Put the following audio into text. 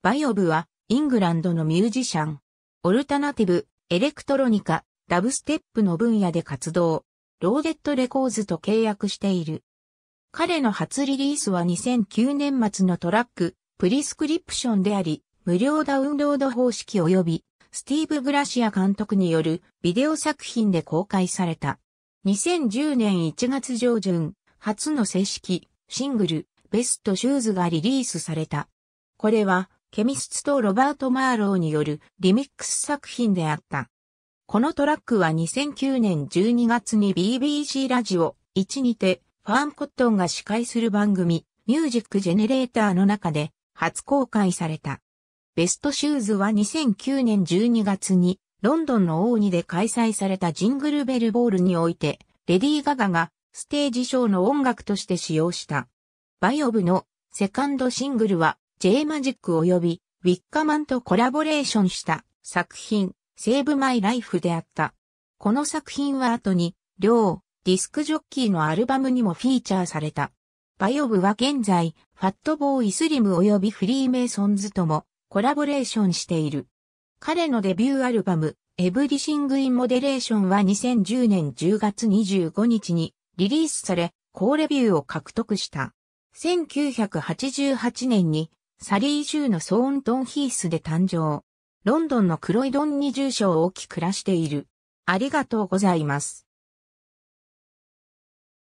バイオブは、イングランドのミュージシャン。オルタナティブ、エレクトロニカ、ダブステップの分野で活動。ローデットレコーズと契約している。彼の初リリースは2009年末のトラック、プリスクリプションであり、無料ダウンロード方式及び、スティーブ・グラシア監督によるビデオ作品で公開された。2010年1月上旬、初の正式、シングル、ベストシューズがリリースされた。これは、ケミストとロバート・マーローによるリミックス作品であった。このトラックは2009年12月に BBC ラジオ1にてファームコットンが司会する番組ミュージックジェネレーターの中で初公開された。ベストシューズは2009年12月にロンドンの王にで開催されたジングルベルボールにおいてレディー・ガガがステージショーの音楽として使用した。バイオブのセカンドシングルは J マジック及びウィッカマンとコラボレーションした作品、セーブマイライフであった。この作品は後に、両、ディスクジョッキーのアルバムにもフィーチャーされた。バイオブは現在、ファットボーイスリム及びフリーメイソンズともコラボレーションしている。彼のデビューアルバム、エブリシング・イン・モデレーションは2010年10月25日にリリースされ、高レビューを獲得した。1988年にサリー州のソーントンヒースで誕生。ロンドンのクロイドンに住所を置き暮らしている。ありがとうございます。